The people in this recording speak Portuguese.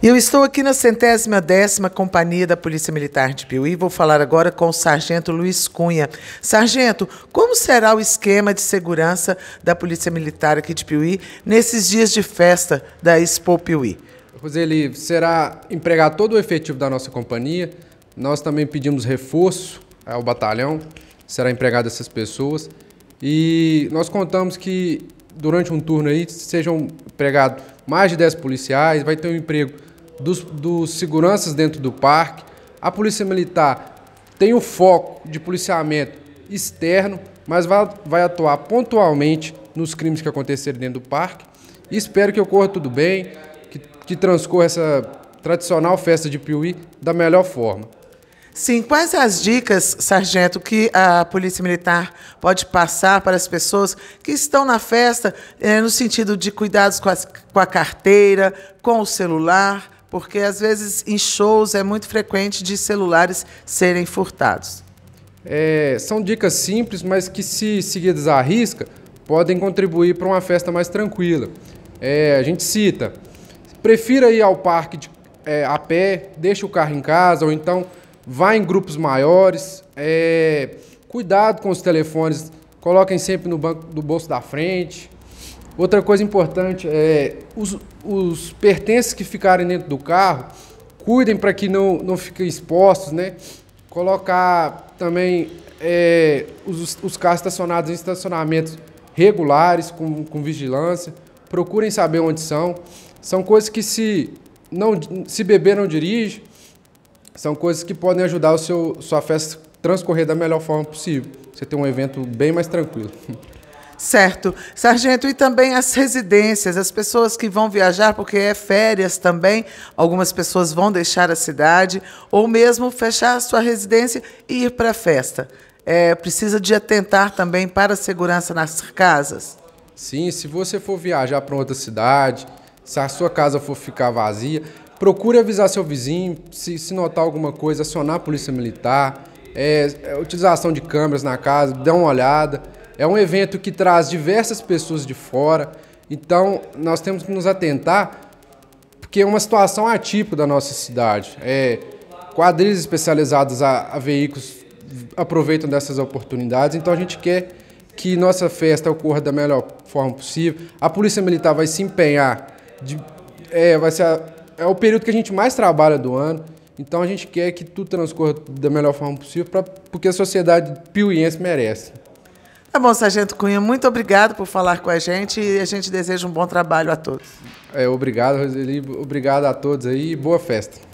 Eu estou aqui na centésima décima Companhia da Polícia Militar de Piuí. Vou falar agora com o Sargento Luiz Cunha. Sargento, como será o esquema de segurança da Polícia Militar aqui de Piuí nesses dias de festa da Expo Piuí? Roseli, será empregado todo o efetivo da nossa companhia. Nós também pedimos reforço ao batalhão, será empregado essas pessoas. E nós contamos que durante um turno aí sejam empregados mais de 10 policiais, vai ter um emprego dos, dos seguranças dentro do parque. A Polícia Militar tem o foco de policiamento externo, mas vai, vai atuar pontualmente nos crimes que acontecerem dentro do parque. E espero que ocorra tudo bem, que, que transcorra essa tradicional festa de Piuí da melhor forma. Sim, quais as dicas, sargento, que a Polícia Militar pode passar para as pessoas que estão na festa, eh, no sentido de cuidados com, as, com a carteira, com o celular? porque às vezes em shows é muito frequente de celulares serem furtados. É, são dicas simples, mas que se seguidas à risca, podem contribuir para uma festa mais tranquila. É, a gente cita, prefira ir ao parque de, é, a pé, deixa o carro em casa, ou então vá em grupos maiores, é, cuidado com os telefones, coloquem sempre no banco do bolso da frente, Outra coisa importante é os, os pertences que ficarem dentro do carro, cuidem para que não, não fiquem expostos, né? Colocar também é, os, os carros estacionados em estacionamentos regulares, com, com vigilância. Procurem saber onde são. São coisas que se, não, se beber não dirige, são coisas que podem ajudar o seu, sua festa transcorrer da melhor forma possível. Você tem um evento bem mais tranquilo. Certo. Sargento, e também as residências, as pessoas que vão viajar, porque é férias também, algumas pessoas vão deixar a cidade, ou mesmo fechar a sua residência e ir para a festa. É, precisa de atentar também para a segurança nas casas? Sim, se você for viajar para outra cidade, se a sua casa for ficar vazia, procure avisar seu vizinho, se, se notar alguma coisa, acionar a polícia militar, é, é utilização de câmeras na casa, dê uma olhada. É um evento que traz diversas pessoas de fora, então nós temos que nos atentar, porque é uma situação atípica da nossa cidade. É, quadrilhas especializadas a, a veículos aproveitam dessas oportunidades, então a gente quer que nossa festa ocorra da melhor forma possível. A Polícia Militar vai se empenhar, de, é, vai ser a, é o período que a gente mais trabalha do ano, então a gente quer que tudo transcorra da melhor forma possível, pra, porque a sociedade piuiense merece. Tá bom, Sargento Cunha, muito obrigado por falar com a gente e a gente deseja um bom trabalho a todos. É, obrigado, Roseli. Obrigado a todos aí e boa festa.